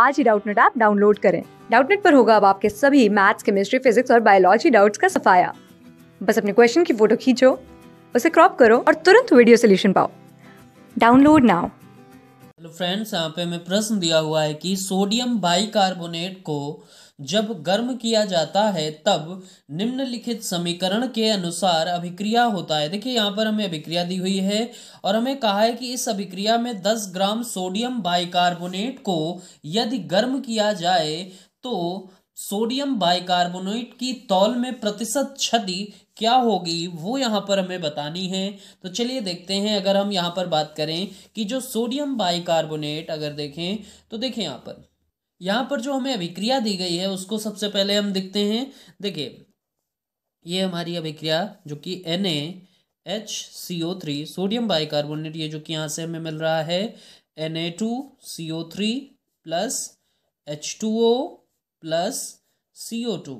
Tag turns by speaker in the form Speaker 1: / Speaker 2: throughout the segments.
Speaker 1: आज ही Doubtnut app download करें डाउटनेट पर होगा अब आपके सभी मैथ्स केमिस्ट्री फिजिक्स और बायोलॉजी डाउट्स का सफाया बस अपने क्वेश्चन की फोटो खींचो उसे क्रॉप करो और तुरंत वीडियो सोल्यूशन पाओ डाउनलोड नाउ हेलो फ्रेंड्स यहाँ पे हमें प्रश्न दिया हुआ है कि सोडियम बाइकार्बोनेट को जब गर्म किया जाता है तब निम्नलिखित समीकरण के अनुसार अभिक्रिया होता है देखिए यहाँ पर हमें अभिक्रिया दी हुई है और हमें कहा है कि इस अभिक्रिया में 10 ग्राम सोडियम बाइकार्बोनेट को यदि गर्म किया जाए तो सोडियम बाइकार्बोनेट की तौल में प्रतिशत क्षति क्या होगी वो यहाँ पर हमें बतानी है तो चलिए देखते हैं अगर हम यहाँ पर बात करें कि जो सोडियम बाइकार्बोनेट अगर देखें तो देखें यहाँ पर यहाँ पर जो हमें अभिक्रिया दी गई है उसको सबसे पहले हम देखते हैं देखिए ये हमारी अभिक्रिया जो कि N H C O three sodium bicarbonate ये जो कि यहाँ से हमें मिल रहा है N A two C O three plus H two O plus C O two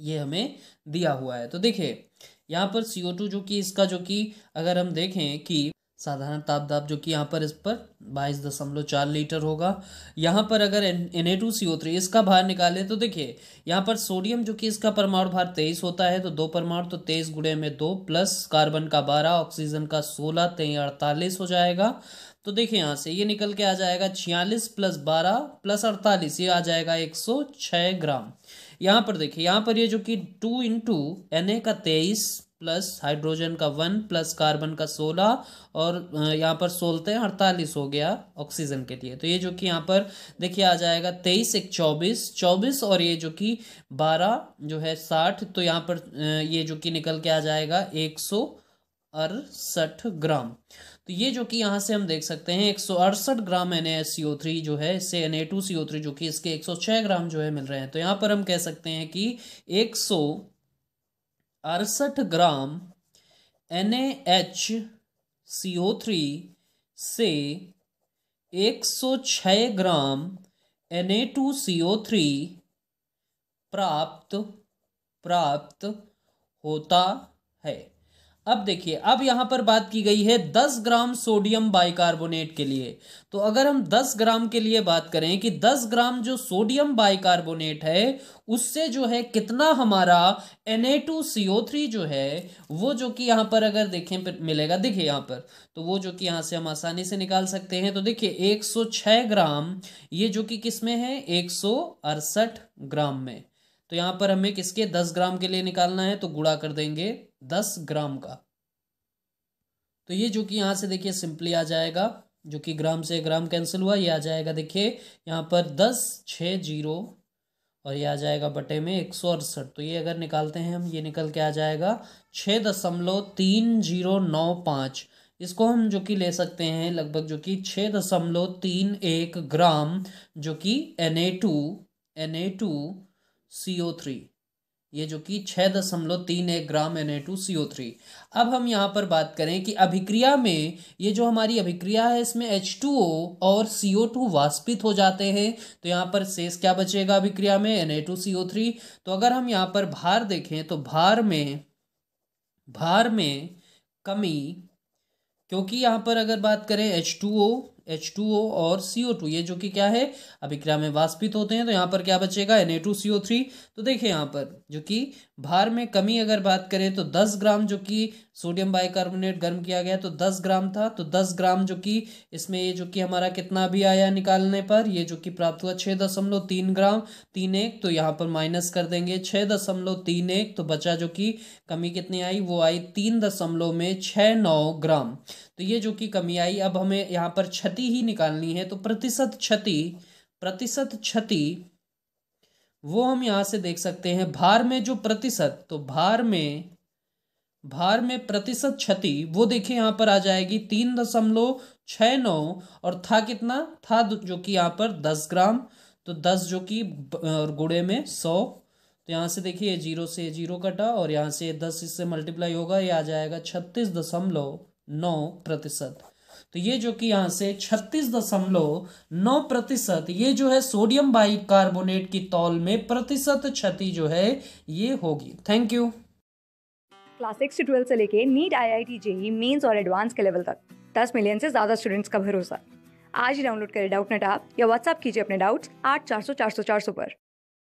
Speaker 1: ये हमें दिया हुआ है तो देखिए यहाँ पर सी ओ टू जो कि इसका जो कि अगर हम देखें कि साधारण ताप तापदाब जो कि यहाँ पर इस पर बाईस दशमलव चार लीटर होगा यहाँ पर अगर N A two C O three इसका भार निकालें तो देखिए यहाँ पर सोडियम जो कि इसका परमाणु भार तेईस होता है तो दो परमाणु तो तेईस गुड़े में दो प्लस कार्बन का बारह ऑक्सीजन का सोलह तेईस अड़तालीस हो जाएगा तो देखिए यहाँ से ये निकल के आ जाएगा छियालीस प्लस बारह प्लस अड़तालीस ये आ जाएगा एक सौ छः ग्राम यहाँ पर देखिए यहाँ पर ये जो कि टू इंटू एन ए का तेईस प्लस हाइड्रोजन का वन प्लस कार्बन का सोलह और यहाँ पर सोलते हैं अड़तालीस हो गया ऑक्सीजन के लिए तो ये जो कि यहाँ पर देखिए आ जाएगा तेईस एक चौबीस चौबीस और ये जो कि बारह जो है साठ तो यहाँ पर ये जो कि निकल के आ जाएगा एक सौ अड़सठ ग्राम तो ये जो कि यहाँ से हम देख सकते हैं एक सौ अड़सठ gram N S C O three जो है इससे N A two C O three जो कि इसके एक सौ छः ग्राम जो है मिल रहे हैं तो यहाँ पर हम कह सकते हैं कि एक सौ अड़सठ gram N H C O three से एक सौ 106 gram N A two C O three प्राप्त प्राप्त होता है अब देखिए अब यहाँ पर बात की गई है 10 ग्राम सोडियम बाइकार्बोनेट के लिए तो अगर हम 10 ग्राम के लिए बात करें कि 10 ग्राम जो सोडियम बाइकार्बोनेट है उससे जो है कितना हमारा Na2CO3 जो है वो जो कि यहाँ पर अगर देखें मिलेगा देखिए यहाँ पर तो वो जो कि यहाँ से हम आसानी से निकाल सकते हैं तो देखिए 106 ग्राम ये जो कि किस में है एक ग्राम में तो यहाँ पर हमें किसके दस ग्राम के लिए निकालना है तो गुड़ा कर देंगे दस ग्राम का तो ये जो कि यहाँ से देखिए सिंपली आ जाएगा जो कि ग्राम से ग्राम कैंसिल हुआ ये आ जाएगा देखिए यहाँ पर दस छः जीरो और ये आ जाएगा बटे में एक सौ अड़सठ तो ये अगर निकालते हैं हम ये निकल के आ जाएगा छः दशमलव तीन जीरो नौ पाँच इसको हम जो कि ले सकते हैं लगभग जो कि छः दशमलव तीन एक ग्राम जो कि N A two N A two C O three ये जो कि छः दशमलव तीन एक gram N A two C O three अब हम यहाँ पर बात करें कि अभिक्रिया में ये जो हमारी अभिक्रिया है इसमें एच टू ओ और सी ओ टू वाष्पित हो जाते हैं तो यहाँ पर शेष क्या बचेगा अभिक्रिया में N A two C O three तो अगर हम यहाँ पर भार देखें तो भार में भार में कमी क्योंकि यहाँ पर अगर बात करें H two O H two O और सी ओ टू ये जो कि क्या है अभिक्रिया में वाष्पित होते हैं तो यहाँ पर क्या बचेगा N A two C O three तो देखिए यहाँ पर जो कि भार में कमी अगर बात करें तो दस ग्राम जो कि सोडियम बाइकार्बोनेट गर्म किया गया तो दस ग्राम था तो दस ग्राम जो कि इसमें ये जो कि हमारा कितना भी आया निकालने पर ये जो कि प्राप्त हुआ छः दशमलव तीन ग्राम तीन एक तो यहाँ पर माइनस कर देंगे छः दशमलव तीन एक तो बचा जो कि कमी कितनी आई वो आई तीन दशमलव में छः नौ ग्राम तो ये जो कि कमी आई अब हमें यहाँ पर छः क्षति ही निकालनी है तो प्रतिशत क्षति प्रतिशत क्षति वो हम यहां से देख सकते हैं भार में जो प्रतिशत तो भार में भार में प्रतिशत क्षति वो देखिए यहां पर आ जाएगी तीन दशमलव छह नौ और था कितना था जो कि यहां पर दस ग्राम तो दस जो कि गुड़े में सौ तो यहां से देखिए जीरो से जीरो कटा और यहां से दस इससे मल्टीप्लाई होगा ये आ जाएगा छत्तीस दशमलव नौ प्रतिशत तो ये जो कि यहां से छत्तीस दशमलव नौ प्रतिशत ये जो है सोडियम बाइकार्बोनेट की तौल में प्रतिशत क्षति जो है ये होगी थैंक यू क्लास सिक्स से ट्वेल्थ से लेके NEET I I T JEE mains और एडवांस के लेवल तक दस मिलियन से ज़्यादा स्टूडेंट्स का भरोसा आज ही डाउनलोड करें डाउट नेट आप या व्हाट्सअप कीजिए अपने डाउट्स आठ चार सौ चार सौ चार सौ पर